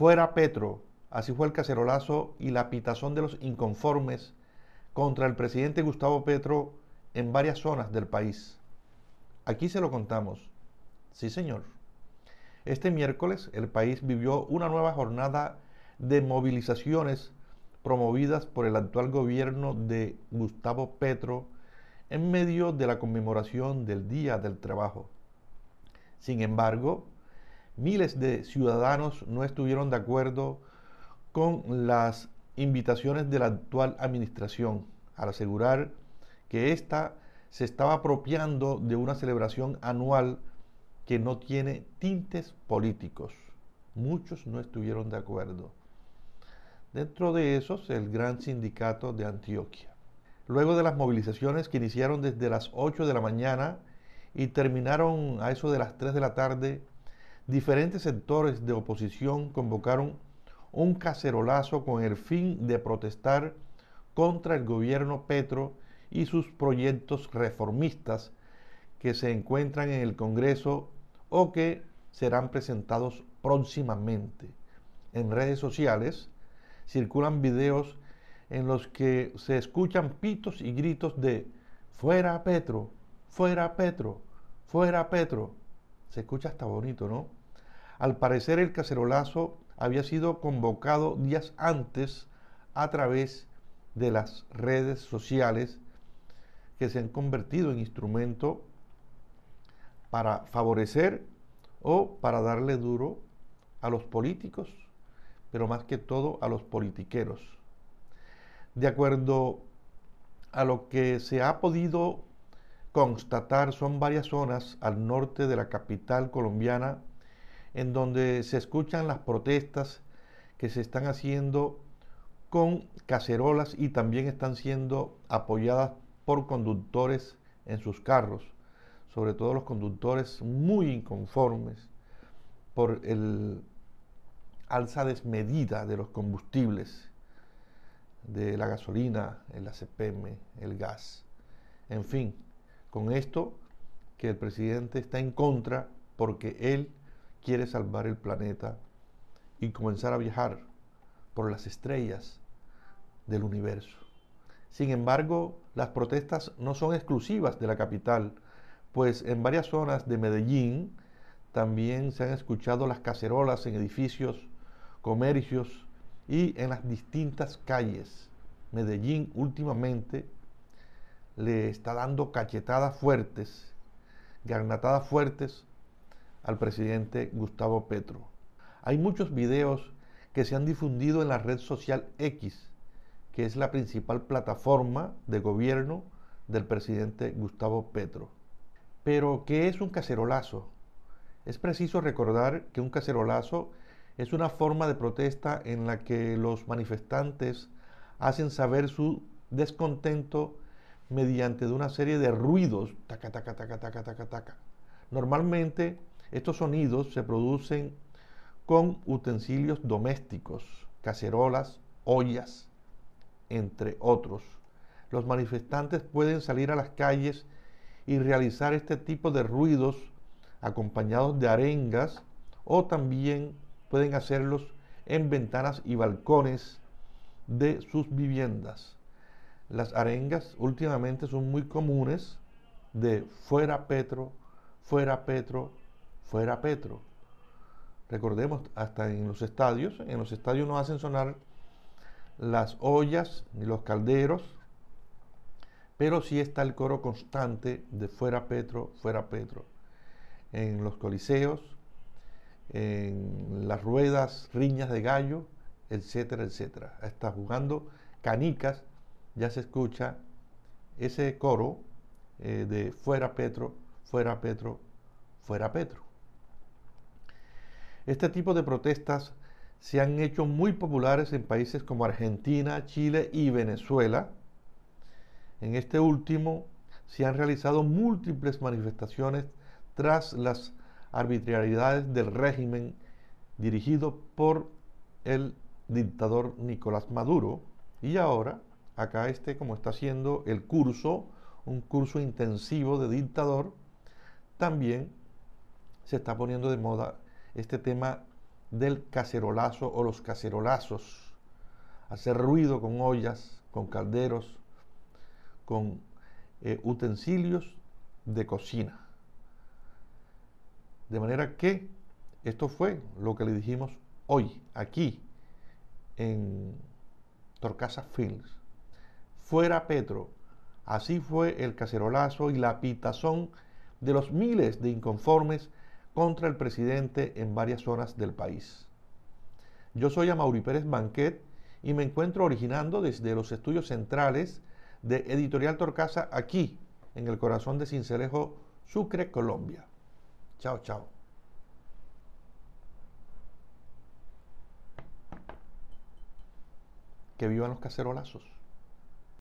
Fuera Petro. Así fue el cacerolazo y la pitazón de los inconformes contra el presidente Gustavo Petro en varias zonas del país. Aquí se lo contamos. Sí, señor. Este miércoles el país vivió una nueva jornada de movilizaciones promovidas por el actual gobierno de Gustavo Petro en medio de la conmemoración del Día del Trabajo. Sin embargo, miles de ciudadanos no estuvieron de acuerdo con las invitaciones de la actual administración al asegurar que ésta se estaba apropiando de una celebración anual que no tiene tintes políticos. Muchos no estuvieron de acuerdo. Dentro de esos, el Gran Sindicato de Antioquia. Luego de las movilizaciones que iniciaron desde las 8 de la mañana y terminaron a eso de las 3 de la tarde, diferentes sectores de oposición convocaron un cacerolazo con el fin de protestar contra el gobierno Petro y sus proyectos reformistas que se encuentran en el Congreso o que serán presentados próximamente. En redes sociales circulan videos en los que se escuchan pitos y gritos de fuera Petro, fuera Petro, fuera Petro. Se escucha hasta bonito, ¿no? Al parecer el cacerolazo había sido convocado días antes a través de las redes sociales que se han convertido en instrumento para favorecer o para darle duro a los políticos, pero más que todo a los politiqueros. De acuerdo a lo que se ha podido constatar, son varias zonas al norte de la capital colombiana en donde se escuchan las protestas que se están haciendo con cacerolas y también están siendo apoyadas por conductores en sus carros, sobre todo los conductores muy inconformes por el alza desmedida de los combustibles, de la gasolina, el ACPM, el gas. En fin, con esto que el presidente está en contra porque él quiere salvar el planeta y comenzar a viajar por las estrellas del universo. Sin embargo, las protestas no son exclusivas de la capital, pues en varias zonas de Medellín también se han escuchado las cacerolas en edificios, comercios y en las distintas calles. Medellín últimamente le está dando cachetadas fuertes, garnatadas fuertes al presidente Gustavo Petro. Hay muchos videos que se han difundido en la red social X, que es la principal plataforma de gobierno del presidente Gustavo Petro. Pero, ¿qué es un cacerolazo? Es preciso recordar que un cacerolazo es una forma de protesta en la que los manifestantes hacen saber su descontento mediante de una serie de ruidos, taca, taca, taca, Normalmente estos sonidos se producen con utensilios domésticos, cacerolas, ollas, entre otros. Los manifestantes pueden salir a las calles y realizar este tipo de ruidos acompañados de arengas o también pueden hacerlos en ventanas y balcones de sus viviendas. Las arengas últimamente son muy comunes de fuera Petro, fuera Petro, fuera Petro. Recordemos, hasta en los estadios, en los estadios no hacen sonar las ollas ni los calderos, pero sí está el coro constante de fuera Petro, fuera Petro. En los coliseos, en las ruedas, riñas de gallo, etcétera, etcétera. Está jugando canicas, ya se escucha ese coro eh, de fuera Petro, fuera Petro, fuera Petro. Este tipo de protestas se han hecho muy populares en países como Argentina, Chile y Venezuela. En este último se han realizado múltiples manifestaciones tras las arbitrariedades del régimen dirigido por el dictador Nicolás Maduro. Y ahora, acá este, como está haciendo el curso, un curso intensivo de dictador, también se está poniendo de moda este tema del cacerolazo o los cacerolazos, hacer ruido con ollas, con calderos, con eh, utensilios de cocina. De manera que esto fue lo que le dijimos hoy, aquí, en Torcasa Films. Fuera Petro, así fue el cacerolazo y la pitazón de los miles de inconformes contra el presidente en varias zonas del país. Yo soy Amaury Pérez Banquet y me encuentro originando desde los estudios centrales de Editorial Torcasa aquí, en el corazón de Cincelejo, Sucre, Colombia. Chao, chao. Que vivan los cacerolazos.